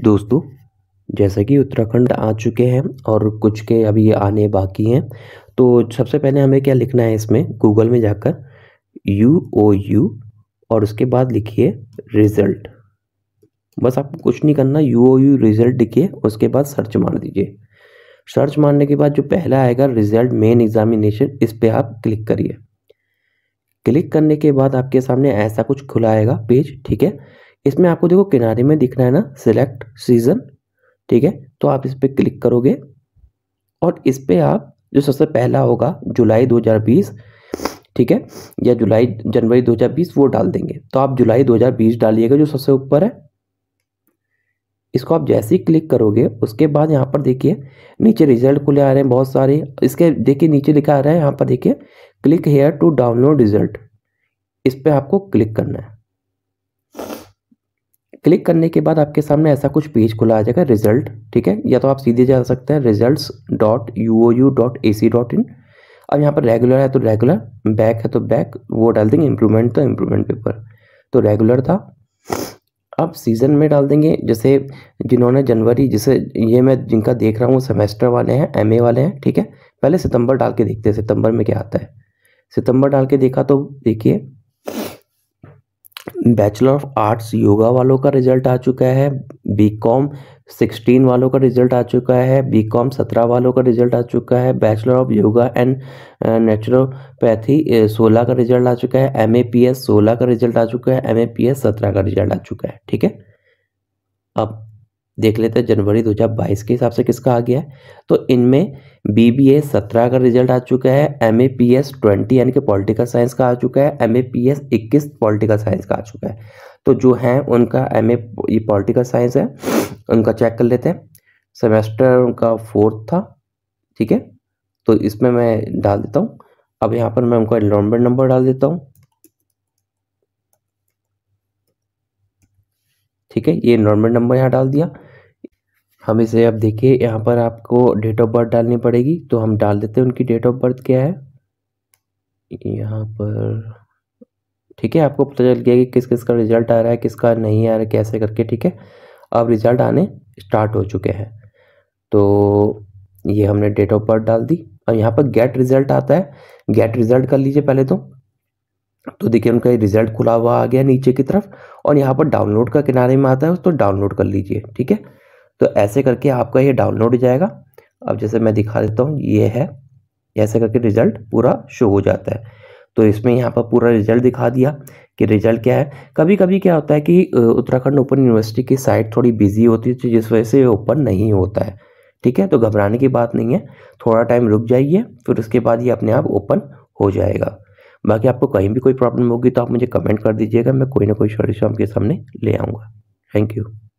दोस्तों जैसा कि उत्तराखंड आ चुके हैं और कुछ के अभी आने बाकी हैं तो सबसे पहले हमें क्या लिखना है इसमें गूगल में जाकर यू ओ यू और उसके बाद लिखिए रिज़ल्ट बस आपको कुछ नहीं करना यू ओ यू रिज़ल्ट लिखिए उसके बाद सर्च मार दीजिए सर्च मारने के बाद जो पहला आएगा रिज़ल्ट मेन एग्ज़ामिनेशन इस पर आप क्लिक करिए क्लिक करने के बाद आपके सामने ऐसा कुछ खुला आएगा पेज ठीक है इसमें आपको देखो किनारे में दिख रहा है ना सिलेक्ट सीजन ठीक है तो आप इस पर क्लिक करोगे और इस पर आप जो सबसे पहला होगा जुलाई 2020 ठीक है या जुलाई जनवरी 2020 वो डाल देंगे तो आप जुलाई 2020 डालिएगा जो सबसे ऊपर है इसको आप जैसे ही क्लिक करोगे उसके बाद यहाँ पर देखिए नीचे रिजल्ट खुले आ रहे हैं बहुत सारे इसके देखिए नीचे लिखा आ रहा है यहाँ पर देखिए click here to download result इस पर आपको क्लिक करना है क्लिक करने के बाद आपके सामने ऐसा कुछ पेज खुला आ जाएगा रिजल्ट ठीक है या तो आप सीधे जा सकते हैं result dot U O U dot A C dot in अब यहाँ पर रेगुलर है तो रेगुलर बैक है तो बैक वो डाल देंगे इम्प्रूवमेंट तो इम्प्रूवमेंट पेपर तो रेगुलर था अब सीज़न में डाल देंगे जैसे जिन्होंने जनवरी जैसे ये मैं जिनका देख रहा हूँ सेमेस्टर वाले हैं एमए वाले हैं ठीक है पहले सितंबर डाल के देखते हैं सितंबर में क्या आता है सितंबर डाल के देखा तो देखिए बैचलर ऑफ आर्ट्स योगा वालों का रिजल्ट आ चुका है बी कॉम सिक्सटीन वालों का रिजल्ट आ चुका है बी कॉम सत्रह वालों का रिजल्ट आ चुका है bachelor of yoga and naturopathy सोलह का रिजल्ट आ चुका है एम ए पी एस सोलह का रिजल्ट आ चुका है एम ए पी एस सत्रह का रिजल्ट आ चुका है ठीक है अब देख लेते हैं जनवरी 2022 के हिसाब से किसका आ गया है तो इनमें बी बी ए सत्रह का रिजल्ट आ चुका है M A P S twenty यानी कि पॉलिटिकल साइंस का आ चुका है एम ए पी एस इक्कीस पॉलिटिकल साइंस का आ चुका है तो जो है उनका एम ए ये पॉलिटिकल साइंस है उनका चेक कर लेते हैं सेमेस्टर उनका फोर्थ था ठीक है तो इसमें मैं डाल देता हूँ अब यहाँ पर मैं उनका इनरोलमेंट नंबर डाल देता हूँ ठीक है ये नॉर्मल नंबर यहाँ डाल दिया हम इसे अब देखिए यहाँ पर आपको डेट ऑफ बर्थ डालनी पड़ेगी तो हम डाल देते हैं उनकी डेट ऑफ बर्थ क्या है यहाँ पर ठीक है आपको पता चल गया कि किस किस का रिजल्ट आ रहा है किसका नहीं आ रहा है कैसे करके ठीक है अब रिज़ल्ट आने स्टार्ट हो चुके हैं तो ये हमने डेट ऑफ बर्थ डाल दी और यहाँ पर गेट रिज़ल्ट आता है गेट रिज़ल्ट कर लीजिए पहले तो तो देखिए उनका रिज़ल्ट खुला हुआ आ गया नीचे की तरफ और यहाँ पर डाउनलोड का किनारे में आता है तो डाउनलोड कर लीजिए ठीक है तो ऐसे करके आपका ये डाउनलोड हो जाएगा अब जैसे मैं दिखा देता हूँ ये है ऐसे करके रिजल्ट पूरा शो हो जाता है तो इसमें यहाँ पर पूरा रिजल्ट दिखा दिया कि रिजल्ट क्या है कभी कभी क्या होता है कि उत्तराखंड ओपन यूनिवर्सिटी की साइट थोड़ी बिजी होती है जिस वजह से ओपन नहीं होता है ठीक है तो घबराने की बात नहीं है थोड़ा टाइम रुक जाइए फिर उसके बाद ये अपने आप ओपन हो जाएगा बाकी आपको कहीं भी कोई प्रॉब्लम होगी तो आप मुझे कमेंट कर दीजिएगा मैं कोई ना कोई सॉल्यूशन आपके सामने ले आऊँगा थैंक यू